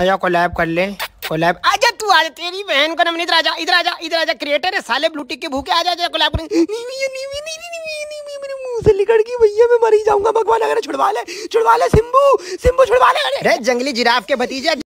आजा कोलैब कर ले कोलैब आजा तू आजा तेरी बहन को नमन इधर आजा इधर आजा इधर आजा क्रिएटर है साले ब्लू टिक के भूखे आजा आजा कोलैब कर से लिकड़ गई भैया मैं मरी जाऊंगा भगवान अगर छुड़वा ले छुड़वा ले सिंबू सिंबू छुड़वा ले अरे जंगली जिराफ के भतीजे